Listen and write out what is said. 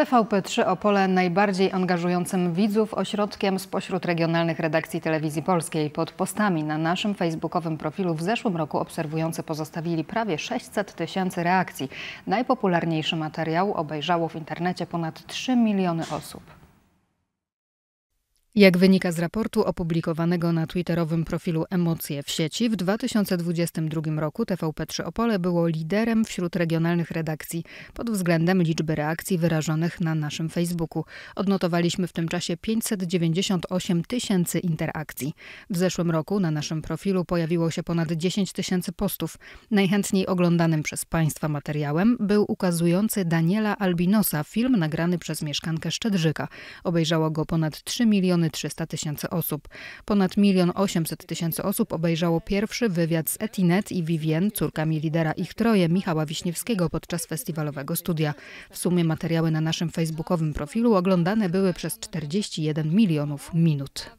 TVP3 Opole najbardziej angażującym widzów ośrodkiem spośród regionalnych redakcji telewizji polskiej. Pod postami na naszym facebookowym profilu w zeszłym roku obserwujący pozostawili prawie 600 tysięcy reakcji. Najpopularniejszy materiał obejrzało w internecie ponad 3 miliony osób. Jak wynika z raportu opublikowanego na twitterowym profilu Emocje w sieci, w 2022 roku TVP3 Opole było liderem wśród regionalnych redakcji pod względem liczby reakcji wyrażonych na naszym Facebooku. Odnotowaliśmy w tym czasie 598 tysięcy interakcji. W zeszłym roku na naszym profilu pojawiło się ponad 10 tysięcy postów. Najchętniej oglądanym przez Państwa materiałem był ukazujący Daniela Albinosa film nagrany przez mieszkankę Szczedrzyka. Obejrzało go ponad 3 miliony miliony 300 tysięcy osób. Ponad milion 800 tysięcy osób obejrzało pierwszy wywiad z Etinet i Vivien, córkami lidera ich troje, Michała Wiśniewskiego podczas festiwalowego studia. W sumie materiały na naszym facebookowym profilu oglądane były przez 41 milionów minut.